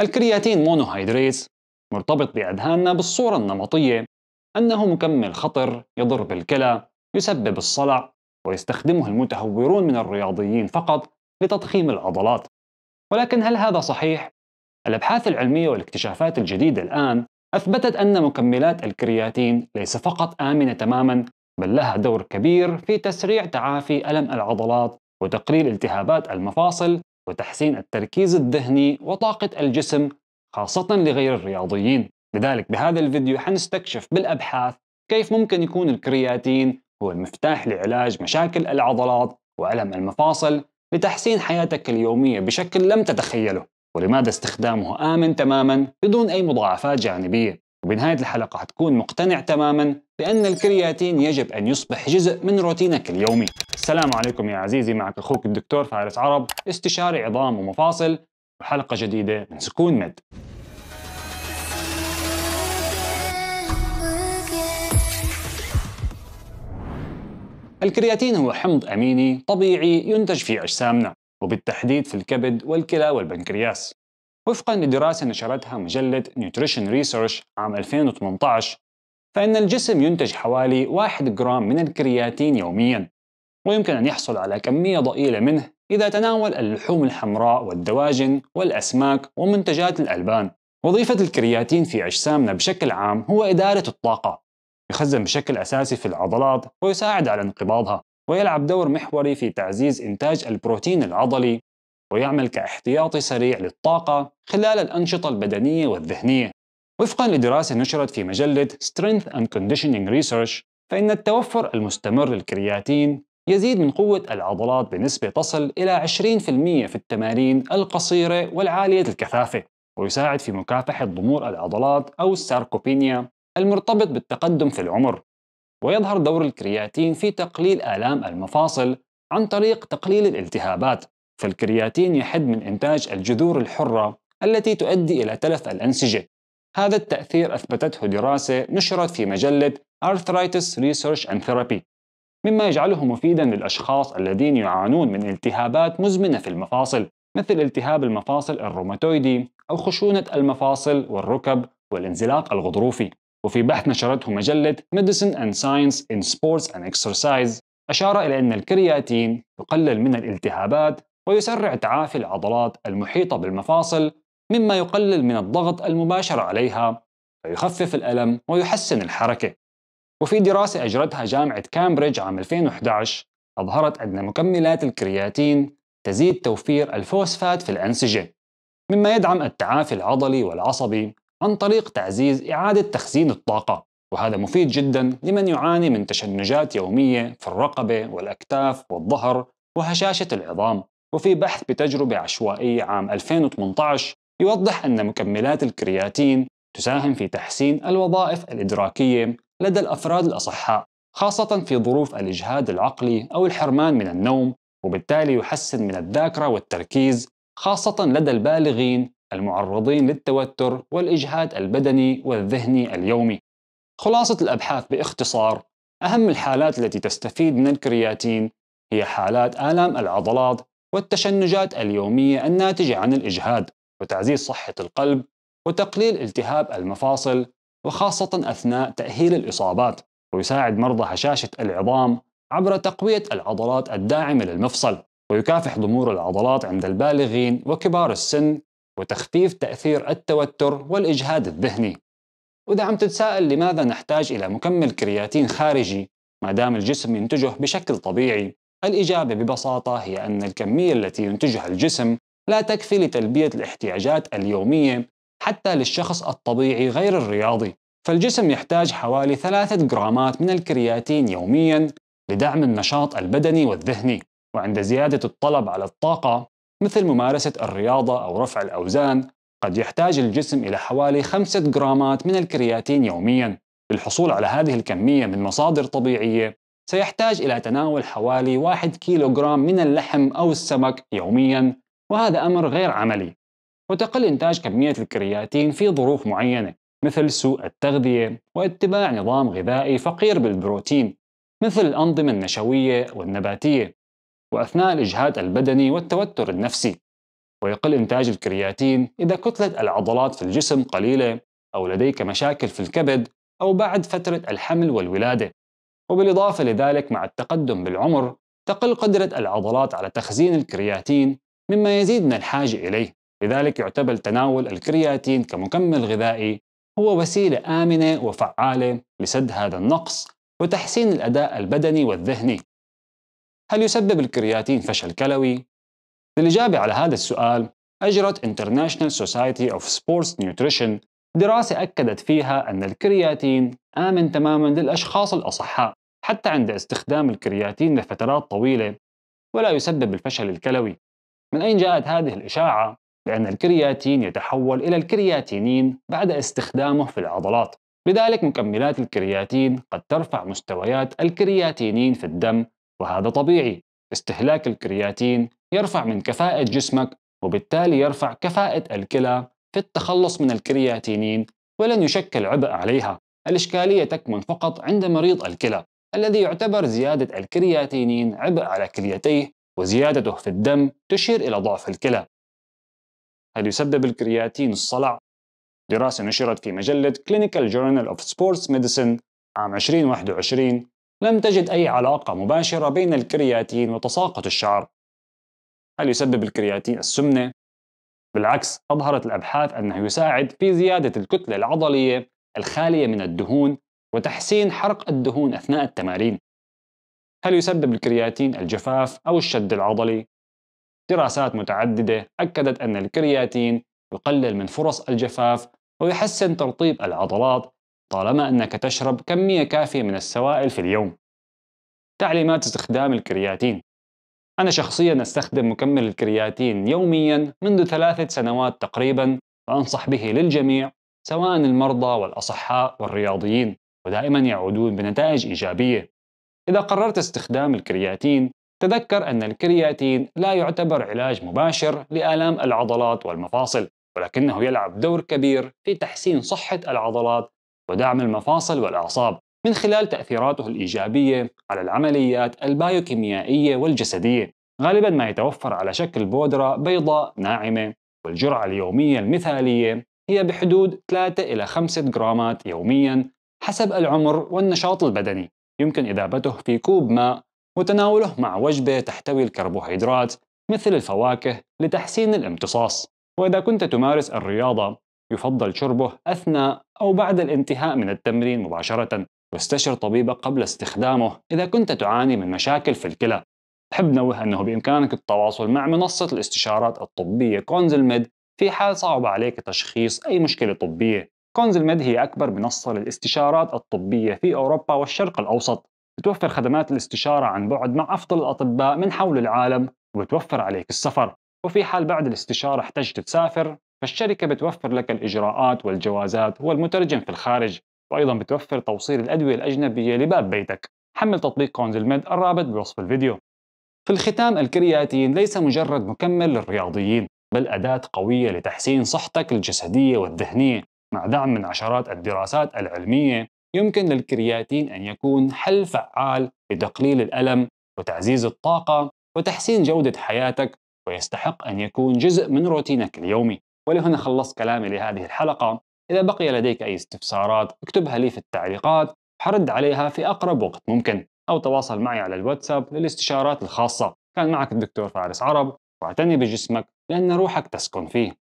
الكرياتين مونوهيدرات مرتبط بأذهاننا بالصورة النمطية أنه مكمل خطر يضر بالكلى يسبب الصلع ويستخدمه المتهورون من الرياضيين فقط لتضخيم العضلات ولكن هل هذا صحيح؟ الأبحاث العلمية والاكتشافات الجديدة الآن أثبتت أن مكملات الكرياتين ليس فقط آمنة تماماً بل لها دور كبير في تسريع تعافي ألم العضلات وتقليل التهابات المفاصل وتحسين التركيز الذهني وطاقة الجسم خاصة لغير الرياضيين لذلك بهذا الفيديو حنستكشف بالأبحاث كيف ممكن يكون الكرياتين هو المفتاح لعلاج مشاكل العضلات وألم المفاصل لتحسين حياتك اليومية بشكل لم تتخيله ولماذا استخدامه آمن تماما بدون أي مضاعفات جانبية وبنهاية الحلقة هتكون مقتنع تماما بأن الكرياتين يجب أن يصبح جزء من روتينك اليومي السلام عليكم يا عزيزي معك اخوك الدكتور فارس عرب استشاري عظام ومفاصل وحلقه جديده من سكون مد الكرياتين هو حمض اميني طبيعي ينتج في اجسامنا وبالتحديد في الكبد والكلى والبنكرياس وفقا لدراسه نشرتها مجله نيوتريشن ريسيرش عام 2018 فإن الجسم ينتج حوالي 1 جرام من الكرياتين يومياً ويمكن أن يحصل على كمية ضئيلة منه إذا تناول اللحوم الحمراء والدواجن والأسماك ومنتجات الألبان وظيفة الكرياتين في أجسامنا بشكل عام هو إدارة الطاقة يخزن بشكل أساسي في العضلات ويساعد على انقباضها ويلعب دور محوري في تعزيز إنتاج البروتين العضلي ويعمل كاحتياطي سريع للطاقة خلال الأنشطة البدنية والذهنية وفقا لدراسة نشرت في مجلة Strength and Conditioning Research فإن التوفر المستمر للكرياتين يزيد من قوة العضلات بنسبة تصل إلى 20% في التمارين القصيرة والعالية الكثافة ويساعد في مكافحة ضمور العضلات أو الساركوبينيا المرتبط بالتقدم في العمر ويظهر دور الكرياتين في تقليل آلام المفاصل عن طريق تقليل الالتهابات فالكرياتين يحد من إنتاج الجذور الحرة التي تؤدي إلى تلف الأنسجة هذا التأثير أثبتته دراسة نشرت في مجلة Arthritis Research and Therapy مما يجعله مفيدا للأشخاص الذين يعانون من التهابات مزمنة في المفاصل مثل التهاب المفاصل الروماتويدي أو خشونة المفاصل والركب والانزلاق الغضروفي وفي بحث نشرته مجلة Medicine and Science in Sports and Exercise أشار إلى أن الكرياتين يقلل من الالتهابات ويسرع تعافي العضلات المحيطة بالمفاصل مما يقلل من الضغط المباشر عليها فيخفف الألم ويحسن الحركة وفي دراسة أجرتها جامعة كامبريدج عام 2011 أظهرت أن مكملات الكرياتين تزيد توفير الفوسفات في الأنسجة مما يدعم التعافي العضلي والعصبي عن طريق تعزيز إعادة تخزين الطاقة وهذا مفيد جدا لمن يعاني من تشنجات يومية في الرقبة والأكتاف والظهر وهشاشة العظام وفي بحث بتجربة عشوائية عام 2018 يوضح أن مكملات الكرياتين تساهم في تحسين الوظائف الإدراكية لدى الأفراد الأصحاء خاصة في ظروف الإجهاد العقلي أو الحرمان من النوم وبالتالي يحسن من الذاكرة والتركيز خاصة لدى البالغين المعرضين للتوتر والإجهاد البدني والذهني اليومي. خلاصة الأبحاث باختصار أهم الحالات التي تستفيد من الكرياتين هي حالات آلام العضلات والتشنجات اليومية الناتجة عن الإجهاد وتعزيز صحة القلب وتقليل التهاب المفاصل وخاصة أثناء تأهيل الإصابات ويساعد مرضى هشاشة العظام عبر تقوية العضلات الداعمة للمفصل ويكافح ضمور العضلات عند البالغين وكبار السن وتخفيف تأثير التوتر والإجهاد الذهني وإذا عم تتساءل لماذا نحتاج إلى مكمل كرياتين خارجي ما دام الجسم ينتجه بشكل طبيعي الإجابة ببساطة هي أن الكمية التي ينتجها الجسم لا تكفي لتلبية الاحتياجات اليومية حتى للشخص الطبيعي غير الرياضي فالجسم يحتاج حوالي 3 جرامات من الكرياتين يوميا لدعم النشاط البدني والذهني وعند زيادة الطلب على الطاقة مثل ممارسة الرياضة أو رفع الأوزان قد يحتاج الجسم إلى حوالي 5 جرامات من الكرياتين يومياً للحصول على هذه الكمية من مصادر طبيعية سيحتاج إلى تناول حوالي 1 كيلوغرام من اللحم أو السمك يومياً وهذا أمر غير عملي وتقل إنتاج كمية الكرياتين في ظروف معينة مثل سوء التغذية واتباع نظام غذائي فقير بالبروتين مثل الأنظمة النشوية والنباتية وأثناء الإجهاد البدني والتوتر النفسي ويقل إنتاج الكرياتين إذا كتلة العضلات في الجسم قليلة أو لديك مشاكل في الكبد أو بعد فترة الحمل والولادة وبالإضافة لذلك مع التقدم بالعمر تقل قدرة العضلات على تخزين الكرياتين مما يزيد من الحاجة إليه لذلك يعتبر تناول الكرياتين كمكمل غذائي هو وسيلة آمنة وفعالة لسد هذا النقص وتحسين الأداء البدني والذهني. هل يسبب الكرياتين فشل كلوي؟ للإجابة على هذا السؤال أجرت International Society of Sports Nutrition دراسة أكدت فيها أن الكرياتين آمن تماما للأشخاص الأصحاء حتى عند استخدام الكرياتين لفترات طويلة ولا يسبب الفشل الكلوي. من أين جاءت هذه الإشاعة؟ لأن الكرياتين يتحول إلى الكرياتينين بعد استخدامه في العضلات لذلك مكملات الكرياتين قد ترفع مستويات الكرياتينين في الدم وهذا طبيعي استهلاك الكرياتين يرفع من كفاءة جسمك وبالتالي يرفع كفاءة الكلى في التخلص من الكرياتينين ولن يشكل عبء عليها الإشكالية تكمن فقط عند مريض الكلى الذي يعتبر زيادة الكرياتينين عبء على كليتيه وزيادته في الدم تشير إلى ضعف الكلى هل يسبب الكرياتين الصلع دراسة نشرت في مجلة Clinical Journal of Sports Medicine عام 2021 لم تجد أي علاقة مباشرة بين الكرياتين وتساقط الشعر هل يسبب الكرياتين السمنة؟ بالعكس أظهرت الأبحاث أنه يساعد في زيادة الكتلة العضلية الخالية من الدهون وتحسين حرق الدهون أثناء التمارين هل يسبب الكرياتين الجفاف أو الشد العضلي؟ دراسات متعددة أكدت أن الكرياتين يقلل من فرص الجفاف ويحسن ترطيب العضلات طالما أنك تشرب كمية كافية من السوائل في اليوم. تعليمات استخدام الكرياتين أنا شخصيا أستخدم مكمل الكرياتين يوميا منذ ثلاثة سنوات تقريبا وأنصح به للجميع سواء المرضى والأصحاء والرياضيين ودائما يعودون بنتائج إيجابية. إذا قررت استخدام الكرياتين تذكر أن الكرياتين لا يعتبر علاج مباشر لآلام العضلات والمفاصل ولكنه يلعب دور كبير في تحسين صحة العضلات ودعم المفاصل والأعصاب من خلال تأثيراته الإيجابية على العمليات البايوكيميائية والجسدية غالبا ما يتوفر على شكل بودرة بيضاء ناعمة والجرعة اليومية المثالية هي بحدود 3 إلى 5 جرامات يوميا حسب العمر والنشاط البدني يمكن إذابته في كوب ماء وتناوله مع وجبة تحتوي الكربوهيدرات مثل الفواكه لتحسين الامتصاص وإذا كنت تمارس الرياضة يفضل شربه أثناء أو بعد الانتهاء من التمرين مباشرة واستشر طبيبك قبل استخدامه إذا كنت تعاني من مشاكل في الكلى حب نوه أنه بإمكانك التواصل مع منصة الاستشارات الطبية كونزلميد في حال صعب عليك تشخيص أي مشكلة طبية كونزلميد هي أكبر منصة للاستشارات الطبية في أوروبا والشرق الأوسط بتوفر خدمات الاستشارة عن بعد مع أفضل الأطباء من حول العالم وبتوفر عليك السفر وفي حال بعد الاستشارة احتجت تسافر فالشركة بتوفر لك الإجراءات والجوازات والمترجم في الخارج وأيضا بتوفر توصيل الأدوية الأجنبية لباب بيتك حمل تطبيق كونزل ميد الرابط بوصف الفيديو في الختام الكرياتين ليس مجرد مكمل للرياضيين بل أداة قوية لتحسين صحتك الجسدية والذهنية مع دعم من عشرات الدراسات العلمية يمكن للكرياتين أن يكون حل فعال لتقليل الألم وتعزيز الطاقة وتحسين جودة حياتك ويستحق أن يكون جزء من روتينك اليومي ولهنا خلصت كلامي لهذه الحلقة إذا بقي لديك أي استفسارات اكتبها لي في التعليقات حرد عليها في أقرب وقت ممكن أو تواصل معي على الواتساب للاستشارات الخاصة كان معك الدكتور فارس عرب واعتني بجسمك لأن روحك تسكن فيه